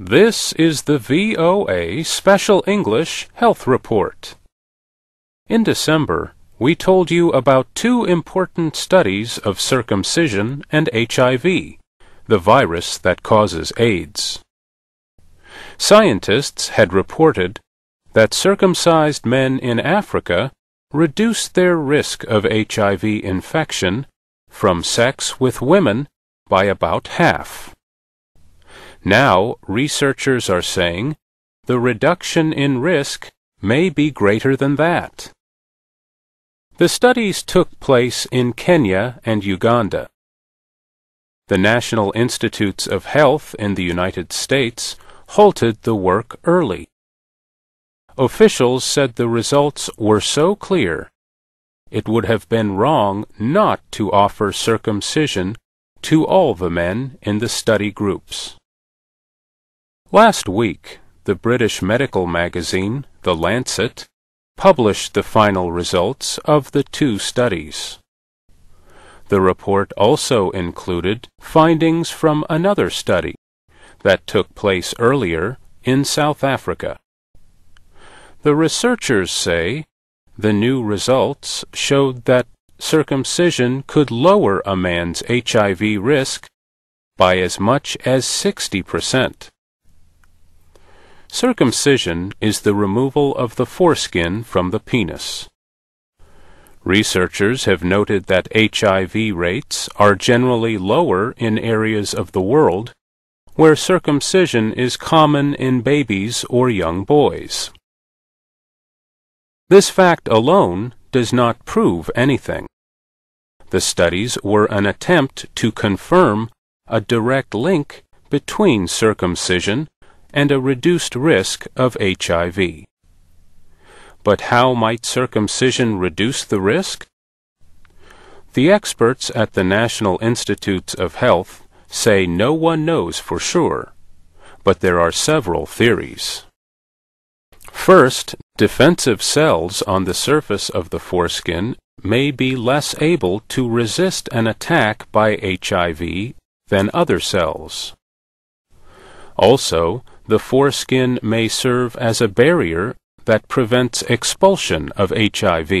This is the VOA Special English Health Report. In December, we told you about two important studies of circumcision and HIV, the virus that causes AIDS. Scientists had reported that circumcised men in Africa reduced their risk of HIV infection from sex with women by about half. Now, researchers are saying the reduction in risk may be greater than that. The studies took place in Kenya and Uganda. The National Institutes of Health in the United States halted the work early. Officials said the results were so clear it would have been wrong not to offer circumcision to all the men in the study groups. Last week, the British medical magazine, The Lancet, published the final results of the two studies. The report also included findings from another study that took place earlier in South Africa. The researchers say the new results showed that circumcision could lower a man's HIV risk by as much as 60 percent. Circumcision is the removal of the foreskin from the penis. Researchers have noted that HIV rates are generally lower in areas of the world where circumcision is common in babies or young boys. This fact alone does not prove anything. The studies were an attempt to confirm a direct link between circumcision and a reduced risk of HIV. But how might circumcision reduce the risk? The experts at the National Institutes of Health say no one knows for sure, but there are several theories. First, defensive cells on the surface of the foreskin may be less able to resist an attack by HIV than other cells. Also, the foreskin may serve as a barrier that prevents expulsion of HIV.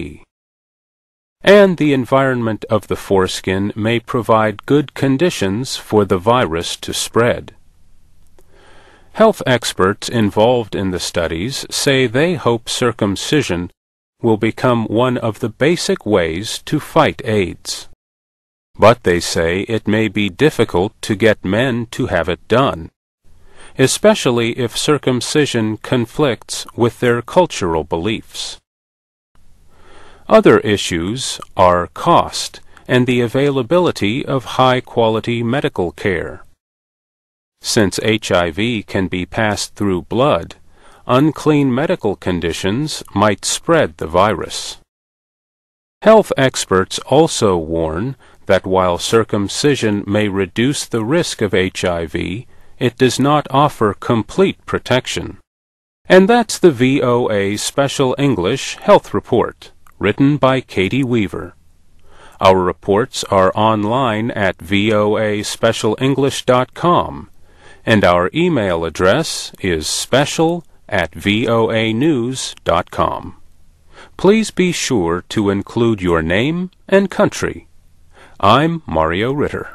And the environment of the foreskin may provide good conditions for the virus to spread. Health experts involved in the studies say they hope circumcision will become one of the basic ways to fight AIDS. But they say it may be difficult to get men to have it done especially if circumcision conflicts with their cultural beliefs. Other issues are cost and the availability of high-quality medical care. Since HIV can be passed through blood, unclean medical conditions might spread the virus. Health experts also warn that while circumcision may reduce the risk of HIV, it does not offer complete protection. And that's the VOA Special English Health Report, written by Katie Weaver. Our reports are online at voaspecialenglish.com, and our email address is special at voanews.com. Please be sure to include your name and country. I'm Mario Ritter.